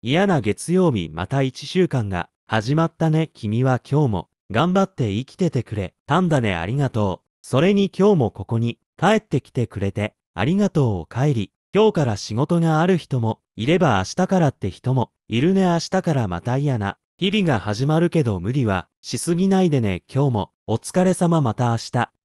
嫌な月曜日また一週間が始まったね君は今日も頑張って生きててくれたんだねありがとう。それに今日もここに帰ってきてくれてありがとうお帰り。今日から仕事がある人もいれば明日からって人もいるね明日からまた嫌な日々が始まるけど無理はしすぎないでね今日もお疲れ様また明日。